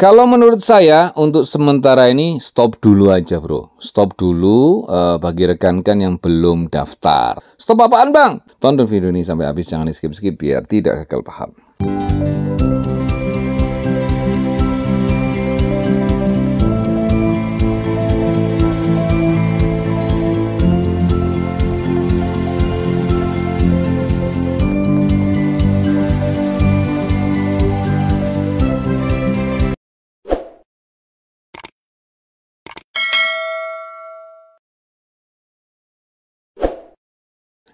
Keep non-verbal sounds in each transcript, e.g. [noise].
Kalau menurut saya untuk sementara ini stop dulu aja bro Stop dulu uh, bagi rekan-rekan yang belum daftar Stop apaan bang? Tonton video ini sampai habis jangan di skip-skip biar tidak gagal paham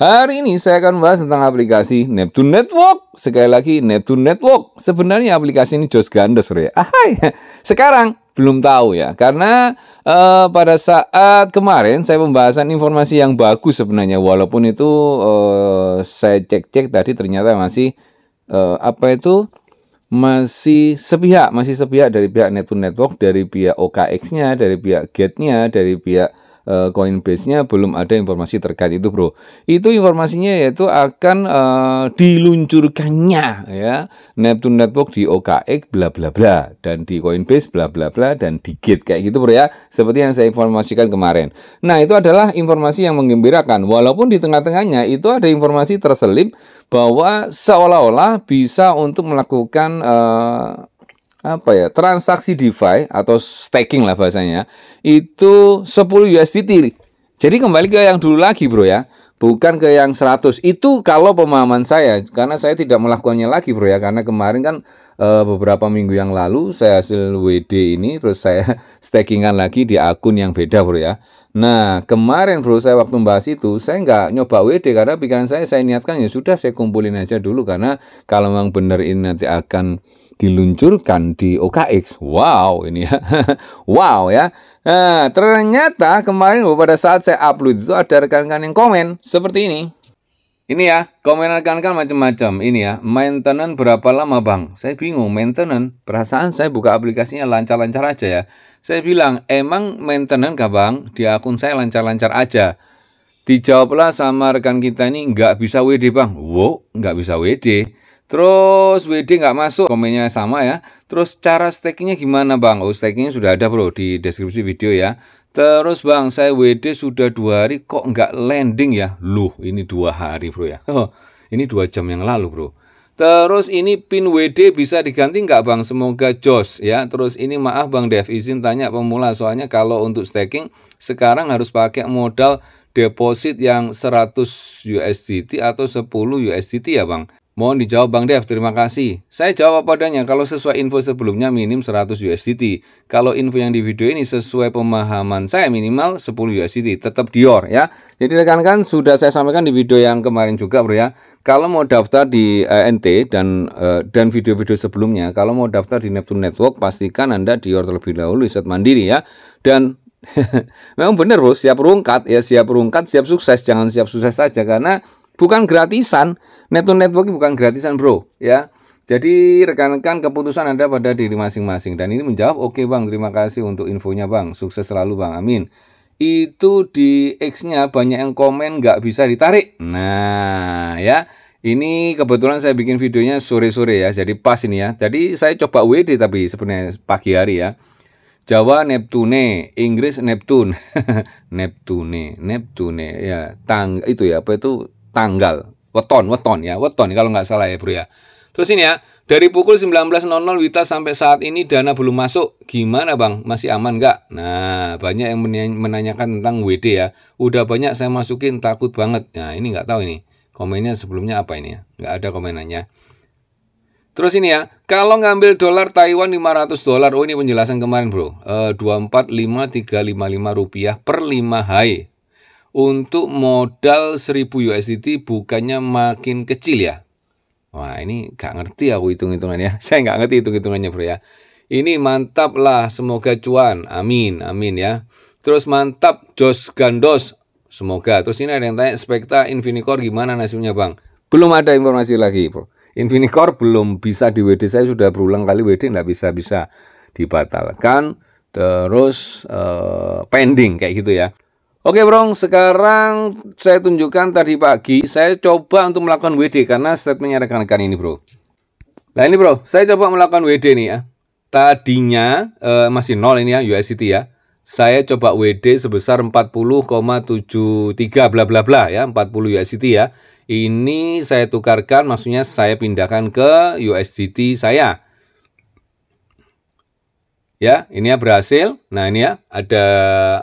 Hari ini saya akan bahas tentang aplikasi Neptune Network. Sekali lagi Neptune Network. Sebenarnya aplikasi ini jos gandes ya. Ahai. [laughs] Sekarang belum tahu ya karena uh, pada saat kemarin saya pembahasan informasi yang bagus sebenarnya walaupun itu uh, saya cek-cek tadi ternyata masih uh, apa itu masih sepihak, masih sepihak dari pihak Neptune Network, dari pihak OKX-nya, dari pihak Gate-nya, dari pihak Eh, Coinbase-nya belum ada informasi terkait itu, Bro. Itu informasinya yaitu akan uh, diluncurkannya ya Neptune Network di OKX bla bla bla dan di Coinbase bla bla bla dan di Gate kayak gitu, Bro ya. Seperti yang saya informasikan kemarin. Nah, itu adalah informasi yang menggembirakan walaupun di tengah-tengahnya itu ada informasi terselip bahwa seolah-olah bisa untuk melakukan eh, apa ya transaksi DeFi atau staking lah bahasanya itu 10 USDT. Jadi kembali ke yang dulu lagi bro ya, bukan ke yang 100. Itu kalau pemahaman saya karena saya tidak melakukannya lagi bro ya karena kemarin kan e, beberapa minggu yang lalu saya hasil WD ini terus saya [laughs] stakingan lagi di akun yang beda bro ya. Nah kemarin bro saya waktu membahas itu saya nggak nyoba WD karena pikiran saya saya niatkan ya sudah saya kumpulin aja dulu karena kalau memang benar ini nanti akan diluncurkan di OKX. Wow, ini ya. [laughs] wow ya. Nah, ternyata kemarin pada saat saya upload itu ada rekan-rekan yang komen seperti ini. Ini ya, komen rekan-rekan macam-macam. Ini ya, maintenance berapa lama bang? Saya bingung, maintenance. Perasaan saya buka aplikasinya lancar-lancar aja ya. Saya bilang, emang maintenance gak bang? Di akun saya lancar-lancar aja. Dijawablah sama rekan kita ini, nggak bisa WD bang. Wow, nggak bisa WD Terus WD nggak masuk, komennya sama ya. Terus cara stakingnya gimana bang? Oh stakingnya sudah ada bro di deskripsi video ya. Terus bang, saya WD sudah dua hari kok nggak landing ya? Loh, ini dua hari bro ya. Oh, ini dua jam yang lalu bro. Terus ini pin WD bisa diganti nggak Bang? Semoga jos ya. Terus ini maaf Bang Dev izin tanya pemula soalnya kalau untuk staking sekarang harus pakai modal deposit yang 100 USDT atau 10 USDT ya Bang. Mohon dijawab Bang Dev, terima kasih. Saya jawab apa padanya kalau sesuai info sebelumnya minim 100 USDT. Kalau info yang di video ini sesuai pemahaman saya minimal 10 USDT, tetap Dior ya. Jadi rekan-rekan sudah saya sampaikan di video yang kemarin juga Bro ya. Kalau mau daftar di eh, NT dan eh, dan video-video sebelumnya, kalau mau daftar di Neptune Network pastikan Anda Dior terlebih dahulu riset mandiri ya. Dan [laughs] memang benar Bro, siap rungkat ya, siap rungkat, siap sukses, jangan siap sukses saja karena bukan gratisan Neptune Network bukan gratisan bro ya jadi rekan-rekan keputusan Anda pada diri masing-masing dan ini menjawab oke okay, Bang terima kasih untuk infonya Bang sukses selalu Bang amin itu di X-nya banyak yang komen nggak bisa ditarik nah ya ini kebetulan saya bikin videonya sore-sore ya, jadi pas ini ya. Jadi saya coba WD tapi sebenarnya pagi hari ya. Jawa Neptune, Inggris Neptune, [laughs] Neptune, Neptune ya, tang itu ya apa itu tanggal weton weton ya weton kalau nggak salah ya bro ya terus ini ya dari pukul 19.00 Wita sampai saat ini dana belum masuk gimana bang masih aman nggak nah banyak yang menanyakan tentang WD ya udah banyak saya masukin takut banget nah ini nggak tahu ini komennya sebelumnya apa ini ya nggak ada komenannya Terus ini ya, kalau ngambil dolar Taiwan 500 dolar, oh ini penjelasan kemarin bro, e, eh, 245355 rupiah per 5 high untuk modal 1000 USDT bukannya makin kecil ya? Wah ini gak ngerti aku hitung-hitungannya. [laughs] Saya gak ngerti hitung-hitungannya bro ya. Ini mantap lah semoga cuan. Amin, amin ya. Terus mantap Jos Gandos. Semoga. Terus ini ada yang tanya Spekta Infinicore gimana nasibnya bang? Belum ada informasi lagi bro. Infinicore belum bisa di WD. Saya sudah berulang kali WD nggak bisa-bisa dibatalkan. Terus uh, pending kayak gitu ya. Oke bro, sekarang saya tunjukkan tadi pagi saya coba untuk melakukan WD karena statementnya rekan-rekan ini Bro. Nah ini Bro, saya coba melakukan WD nih ya. Tadinya eh, masih nol ini ya USDT ya. Saya coba WD sebesar 40,73 bla bla bla ya 40 USDT ya. Ini saya tukarkan maksudnya saya pindahkan ke USDT saya ya ini ya berhasil nah ini ya ada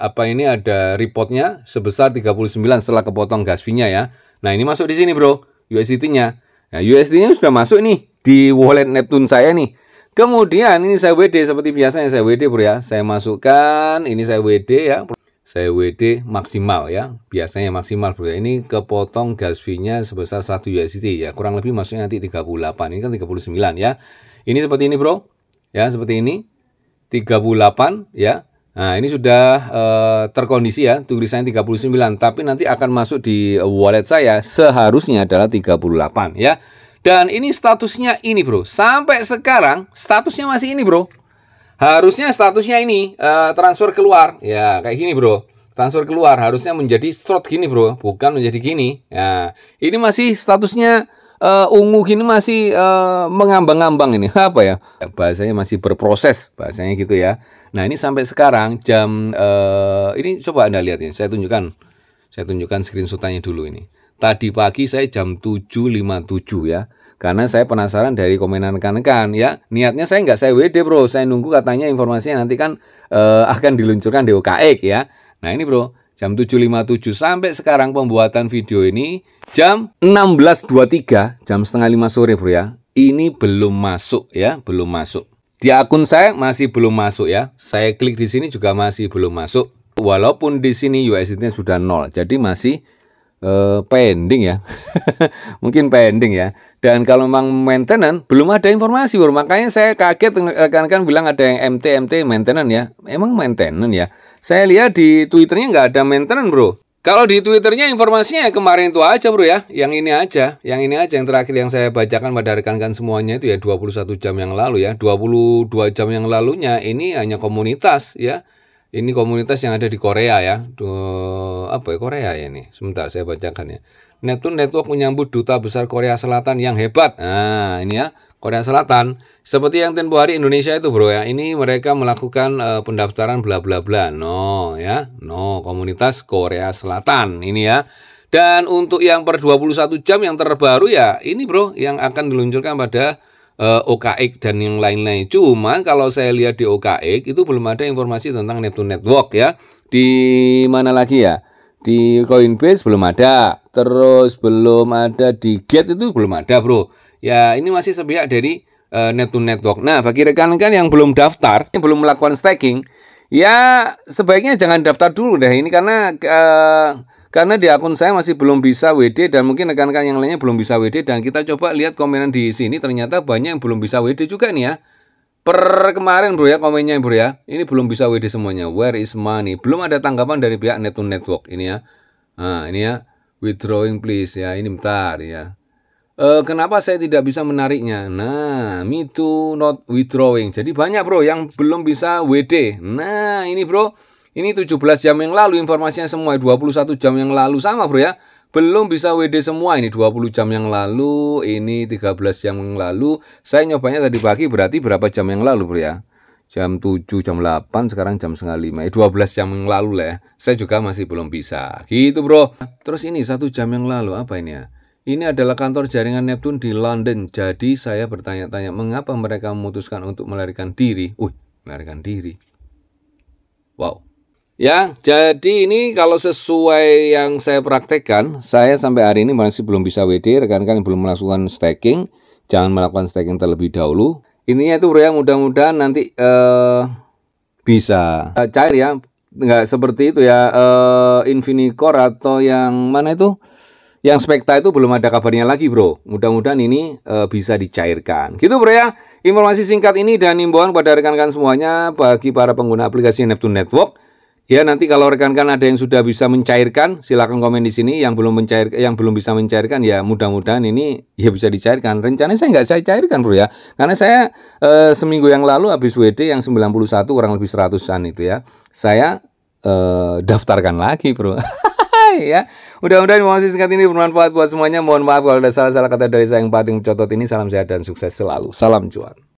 apa ini ada reportnya sebesar 39 setelah kepotong gas fee-nya ya nah ini masuk di sini bro USDT-nya nah USDT-nya sudah masuk nih di wallet Neptune saya nih kemudian ini saya WD seperti biasanya saya WD bro ya saya masukkan ini saya WD ya saya WD maksimal ya biasanya maksimal bro ya ini kepotong gas fee-nya sebesar 1 USDT ya kurang lebih masuknya nanti 38 ini kan 39 ya ini seperti ini bro ya seperti ini 38 ya. Nah, ini sudah uh, terkondisi ya, tulisannya 39, tapi nanti akan masuk di wallet saya seharusnya adalah 38 ya. Dan ini statusnya ini, Bro. Sampai sekarang statusnya masih ini, Bro. Harusnya statusnya ini uh, transfer keluar. Ya, kayak gini, Bro. Transfer keluar harusnya menjadi short gini, Bro, bukan menjadi gini. Ya. Ini masih statusnya uh, ungu ini masih uh, mengambang-ambang ini [laughs] apa ya bahasanya masih berproses bahasanya gitu ya nah ini sampai sekarang jam uh, ini coba anda lihat ya saya tunjukkan saya tunjukkan screenshotannya dulu ini tadi pagi saya jam 7.57 ya karena saya penasaran dari komenan rekan-rekan ya niatnya saya nggak saya WD bro saya nunggu katanya informasinya nanti kan uh, akan diluncurkan di DOKX ya nah ini bro jam 7.57 sampai sekarang pembuatan video ini jam 16.23 jam setengah lima sore bro ya ini belum masuk ya belum masuk di akun saya masih belum masuk ya saya klik di sini juga masih belum masuk walaupun di sini usd nya sudah nol jadi masih eh, pending ya. [laughs] Mungkin pending ya. Dan kalau memang maintenance belum ada informasi Bro. Makanya saya kaget rekan-rekan bilang ada yang MT MT maintenance ya. Emang maintenance ya. Saya lihat di Twitternya nggak ada maintenance Bro. Kalau di Twitternya informasinya ya kemarin itu aja bro ya, yang ini aja, yang ini aja yang terakhir yang saya bacakan pada rekan-rekan semuanya itu ya 21 jam yang lalu ya, 22 jam yang lalunya ini hanya komunitas ya, ini komunitas yang ada di Korea ya. Duh, apa ya Korea ya ini? Sebentar saya bacakan ya. Netun Network menyambut duta besar Korea Selatan yang hebat. Nah, ini ya, Korea Selatan. Seperti yang tempo hari Indonesia itu, Bro ya. Ini mereka melakukan uh, pendaftaran bla bla bla. No, ya. No, komunitas Korea Selatan ini ya. Dan untuk yang per 21 jam yang terbaru ya, ini Bro yang akan diluncurkan pada uh, eh, OKX dan yang lain-lain. Cuman kalau saya lihat di OKX itu belum ada informasi tentang Neptune Network ya. Di mana lagi ya? Di Coinbase belum ada. Terus belum ada di Gate itu belum ada, Bro. Ya, ini masih sepihak dari uh, Neptune Network. Nah, bagi rekan-rekan yang belum daftar, yang belum melakukan staking, ya sebaiknya jangan daftar dulu deh ini karena uh, karena di akun saya masih belum bisa WD dan mungkin rekan-rekan yang lainnya belum bisa WD dan kita coba lihat komenan di sini ternyata banyak yang belum bisa WD juga nih ya. Per kemarin bro ya komennya bro ya. Ini belum bisa WD semuanya. Where is money? Belum ada tanggapan dari pihak Netun Network ini ya. Nah, ini ya withdrawing please ya. Ini bentar ya. E, kenapa saya tidak bisa menariknya? Nah, me too not withdrawing. Jadi banyak bro yang belum bisa WD. Nah, ini bro ini 17 jam yang lalu informasinya semua 21 jam yang lalu sama bro ya belum bisa WD semua ini 20 jam yang lalu ini 13 jam yang lalu saya nyobanya tadi pagi berarti berapa jam yang lalu bro ya jam 7 jam 8 sekarang jam setengah 5 12 eh, jam yang lalu lah ya saya juga masih belum bisa gitu bro terus ini satu jam yang lalu apa ini ya ini adalah kantor jaringan neptun di London jadi saya bertanya-tanya mengapa mereka memutuskan untuk melarikan diri uh melarikan diri wow Ya, jadi ini kalau sesuai yang saya praktekkan, saya sampai hari ini masih belum bisa WD, rekan-rekan yang belum melakukan staking, jangan melakukan staking terlebih dahulu. Intinya itu bro ya, mudah-mudahan nanti eh, bisa eh, cair ya, nggak seperti itu ya, eh, Infinicore atau yang mana itu? Yang Spekta itu belum ada kabarnya lagi bro, mudah-mudahan ini eh, bisa dicairkan. Gitu bro ya, informasi singkat ini dan imbauan kepada rekan-rekan semuanya bagi para pengguna aplikasi Neptune Network, Ya nanti kalau rekan-rekan ada yang sudah bisa mencairkan, silahkan komen di sini. Yang belum mencair, yang belum bisa mencairkan ya mudah-mudahan ini ya bisa dicairkan. Rencananya saya nggak saya cairkan bro ya, karena saya e, seminggu yang lalu habis WD yang 91 kurang lebih 100an itu ya, saya e, daftarkan lagi bro. [laughs] ya. Mudah-mudahan informasi singkat ini bermanfaat buat semuanya. Mohon maaf kalau ada salah-salah kata dari saya yang paling mencotot ini. Salam sehat dan sukses selalu. Salam cuan.